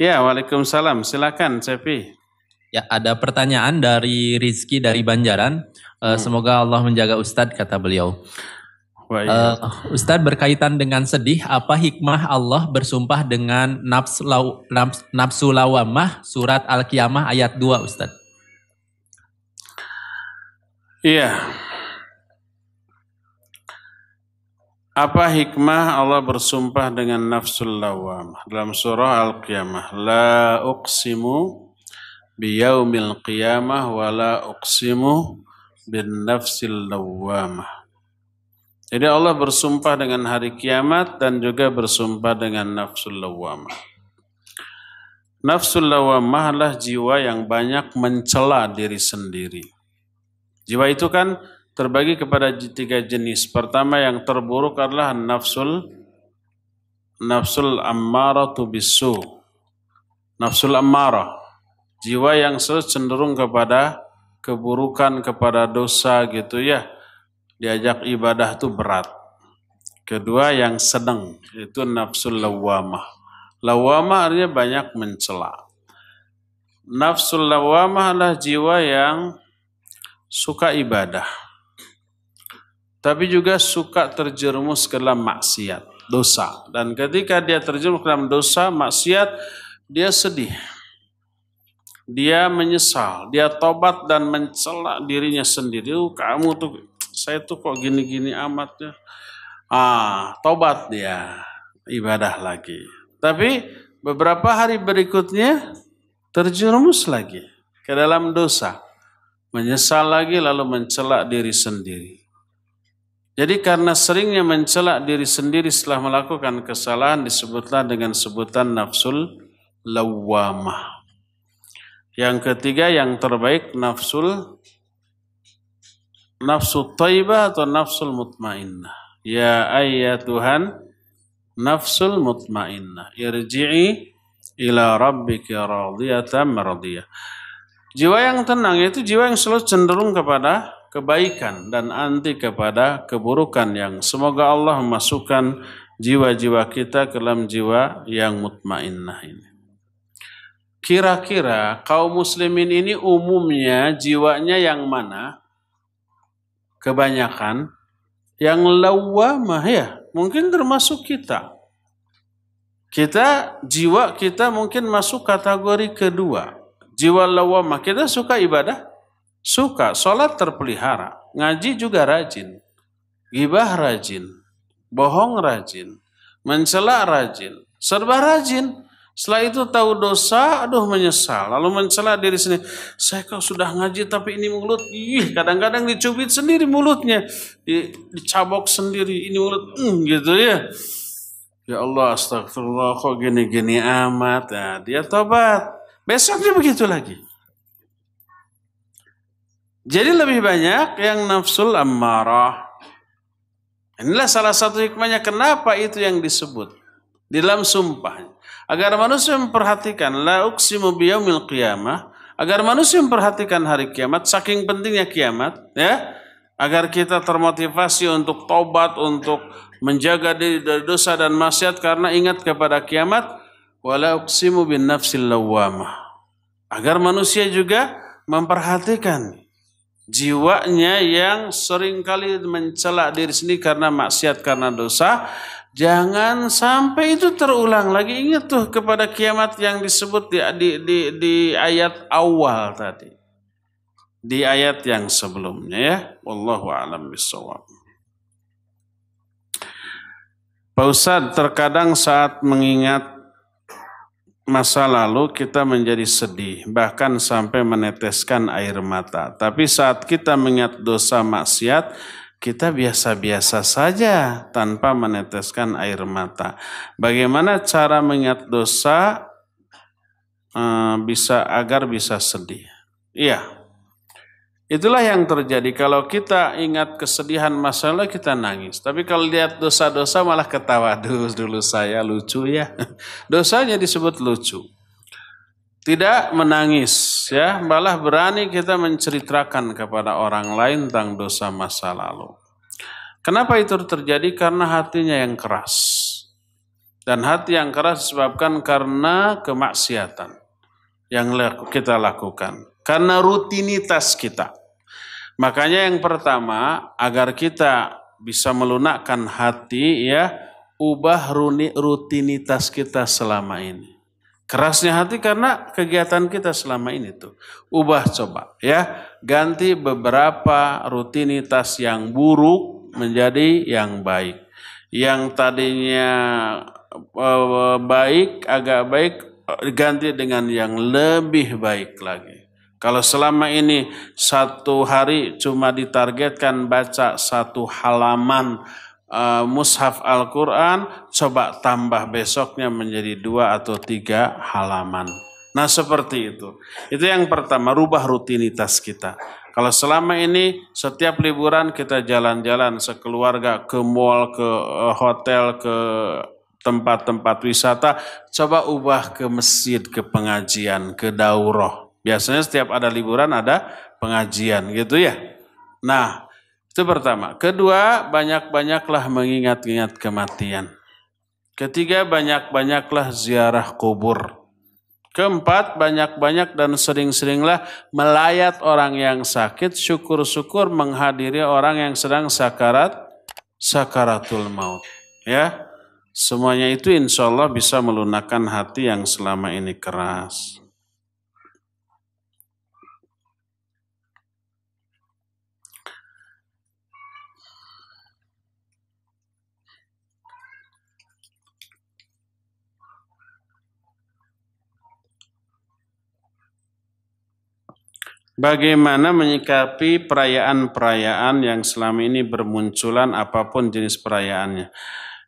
Ya, Waalaikumsalam. Silakan, Cepi. Ya, ada pertanyaan dari Rizky dari Banjaran. Uh, Semoga Allah menjaga Ustadz, kata beliau. Uh, Ustadz berkaitan dengan sedih, apa hikmah Allah bersumpah dengan nafsu, law, lawamah surat Al-Qiyamah ayat 2 Ustadz? Iya, Apa hikmah Allah bersumpah dengan nafsul lawamah dalam surah Al-Qiyamah? La uqsimu biyaumil qiyamah wa la uqsimu bin nafsil lawamah. Jadi Allah bersumpah dengan hari kiamat dan juga bersumpah dengan nafsul lawamah. Nafsul lawamah adalah jiwa yang banyak mencela diri sendiri. Jiwa itu kan terbagi kepada tiga jenis. Pertama yang terburuk adalah nafsul nafsul ammaratu bisu. Nafsul ammarah. Jiwa yang selalu cenderung kepada keburukan, kepada dosa gitu ya. Diajak ibadah itu berat. Kedua yang sedang itu nafsul lawamah. Lawamah artinya banyak mencela. Nafsul lawamah adalah jiwa yang suka ibadah tapi juga suka terjerumus ke dalam maksiat, dosa. Dan ketika dia terjerumus ke dalam dosa, maksiat, dia sedih. Dia menyesal, dia tobat dan mencela dirinya sendiri. Oh, kamu tuh, saya tuh kok gini-gini amat ya. Ah, tobat dia, ibadah lagi. Tapi beberapa hari berikutnya terjerumus lagi ke dalam dosa. Menyesal lagi lalu mencela diri sendiri. Jadi karena seringnya mencela diri sendiri setelah melakukan kesalahan disebutlah dengan sebutan nafsul lawamah. Yang ketiga yang terbaik nafsul nafsu taibah atau nafsul mutmainnah. Ya ayat Tuhan nafsul mutmainnah irji'i ila rabbika radiyatan mardiyah. Jiwa yang tenang itu jiwa yang selalu cenderung kepada kebaikan dan anti kepada keburukan yang semoga Allah masukkan jiwa-jiwa kita ke dalam jiwa yang mutmainnah ini. Kira-kira kaum muslimin ini umumnya jiwanya yang mana? Kebanyakan yang lawamah ya, mungkin termasuk kita. Kita jiwa kita mungkin masuk kategori kedua. Jiwa lawamah, kita suka ibadah, Suka, sholat terpelihara, ngaji juga rajin, gibah rajin, bohong rajin, mencela rajin, serba rajin. Setelah itu tahu dosa, aduh menyesal. Lalu mencela diri sendiri. Saya kok sudah ngaji tapi ini mulut, ih kadang-kadang dicubit sendiri mulutnya, dicabok sendiri ini mulut, mm, gitu ya. Ya Allah, astagfirullah kok gini-gini amat. ya dia tobat. Besoknya begitu lagi. Jadi lebih banyak yang nafsul ammarah. Inilah salah satu hikmahnya kenapa itu yang disebut di dalam sumpah Agar manusia memperhatikan la uksimu biyaumil qiyamah, agar manusia memperhatikan hari kiamat saking pentingnya kiamat ya agar kita termotivasi untuk tobat untuk menjaga diri dari dosa dan maksiat karena ingat kepada kiamat wala uksimu bin nafsil lawamah agar manusia juga memperhatikan jiwanya yang seringkali mencela diri sendiri karena maksiat, karena dosa, jangan sampai itu terulang lagi. Ingat tuh kepada kiamat yang disebut di, di, di, di ayat awal tadi. Di ayat yang sebelumnya ya. Wallahu a'lam bisawab. Pak Ustadz, terkadang saat mengingat masa lalu kita menjadi sedih, bahkan sampai meneteskan air mata. Tapi saat kita mengingat dosa maksiat, kita biasa-biasa saja tanpa meneteskan air mata. Bagaimana cara mengingat dosa eh, bisa agar bisa sedih? Iya, Itulah yang terjadi kalau kita ingat kesedihan masalah kita nangis. Tapi kalau lihat dosa-dosa malah ketawa. Duh, dulu saya lucu ya. Dosanya disebut lucu. Tidak menangis ya, malah berani kita menceritakan kepada orang lain tentang dosa masa lalu. Kenapa itu terjadi? Karena hatinya yang keras. Dan hati yang keras disebabkan karena kemaksiatan yang kita lakukan karena rutinitas kita. Makanya yang pertama agar kita bisa melunakkan hati ya ubah rutinitas kita selama ini. Kerasnya hati karena kegiatan kita selama ini tuh. Ubah coba ya, ganti beberapa rutinitas yang buruk menjadi yang baik. Yang tadinya eh, baik agak baik eh, ganti dengan yang lebih baik lagi. Kalau selama ini satu hari cuma ditargetkan baca satu halaman uh, mushaf Al-Quran, coba tambah besoknya menjadi dua atau tiga halaman. Nah seperti itu. Itu yang pertama, rubah rutinitas kita. Kalau selama ini setiap liburan kita jalan-jalan sekeluarga ke mall, ke eh, hotel, ke tempat-tempat wisata, coba ubah ke masjid, ke pengajian, ke daurah. Biasanya setiap ada liburan ada pengajian gitu ya. Nah, itu pertama. Kedua, banyak-banyaklah mengingat-ingat kematian. Ketiga, banyak-banyaklah ziarah kubur. Keempat, banyak-banyak dan sering-seringlah melayat orang yang sakit, syukur-syukur menghadiri orang yang sedang sakarat, sakaratul maut. Ya, semuanya itu insya Allah bisa melunakkan hati yang selama ini keras. Bagaimana menyikapi perayaan-perayaan yang selama ini bermunculan apapun jenis perayaannya?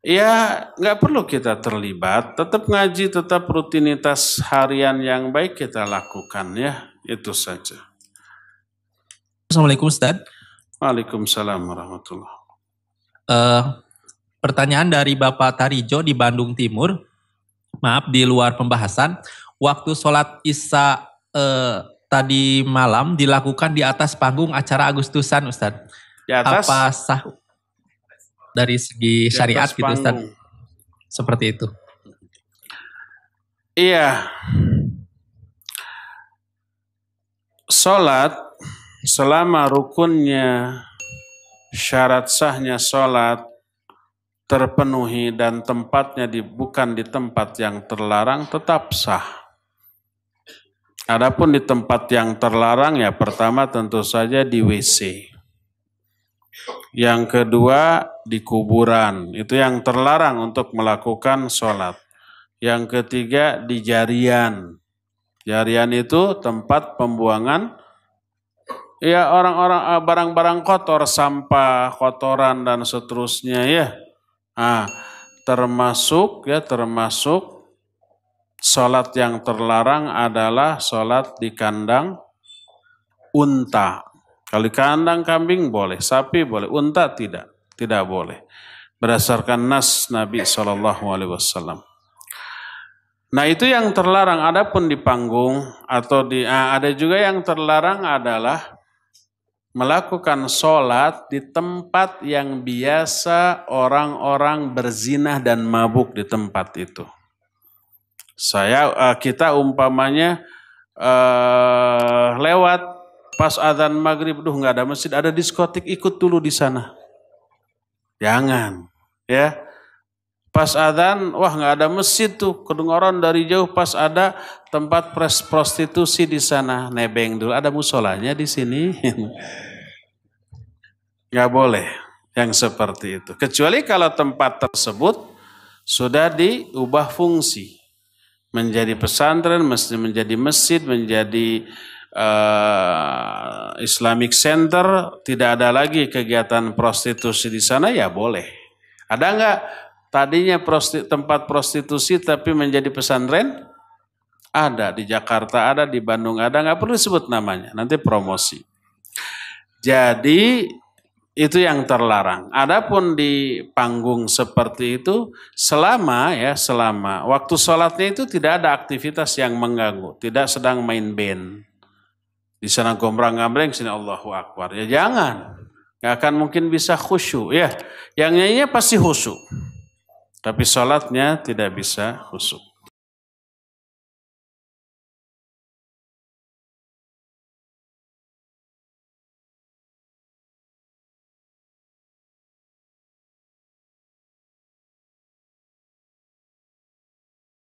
Ya nggak perlu kita terlibat, tetap ngaji, tetap rutinitas harian yang baik kita lakukan ya, itu saja. Assalamualaikum Ustaz. Waalaikumsalam warahmatullahi wabarakatuh. Eh, pertanyaan dari Bapak Tarijo di Bandung Timur, maaf di luar pembahasan, waktu sholat isya uh, tadi malam dilakukan di atas panggung acara Agustusan Ustaz. Di atas? Apa sah dari segi syariat gitu Ustaz. Seperti itu. Iya. Salat selama rukunnya syarat sahnya salat terpenuhi dan tempatnya di, bukan di tempat yang terlarang tetap sah. Adapun di tempat yang terlarang ya pertama tentu saja di WC. Yang kedua di kuburan, itu yang terlarang untuk melakukan sholat. Yang ketiga di jarian. Jarian itu tempat pembuangan ya orang-orang eh, barang-barang kotor, sampah, kotoran dan seterusnya ya. Ah, termasuk ya termasuk Sholat yang terlarang adalah sholat di kandang unta. Kalau di kandang kambing boleh, sapi boleh, unta tidak, tidak boleh. Berdasarkan nas Nabi Shallallahu Alaihi Wasallam. Nah itu yang terlarang. Adapun di panggung atau di ah, ada juga yang terlarang adalah melakukan sholat di tempat yang biasa orang-orang berzinah dan mabuk di tempat itu. Saya uh, kita umpamanya uh, lewat pas adzan maghrib, duh nggak ada masjid, ada diskotik, ikut dulu di sana. Jangan, ya. Pas adzan, wah nggak ada masjid tuh, kedengaran dari jauh. Pas ada tempat pres prostitusi di sana, nebeng dulu. Ada musolanya di sini. nggak boleh yang seperti itu. Kecuali kalau tempat tersebut sudah diubah fungsi menjadi pesantren, masjid menjadi masjid, menjadi uh, Islamic Center, tidak ada lagi kegiatan prostitusi di sana ya boleh. Ada nggak tadinya prosti tempat prostitusi tapi menjadi pesantren? Ada di Jakarta, ada di Bandung, ada nggak perlu sebut namanya. Nanti promosi. Jadi itu yang terlarang. Adapun di panggung seperti itu selama ya selama waktu sholatnya itu tidak ada aktivitas yang mengganggu, tidak sedang main band di sana gombrang gambreng sini Allahu Akbar ya jangan nggak akan mungkin bisa khusyuk ya yang nyanyinya pasti khusyuk tapi sholatnya tidak bisa khusyuk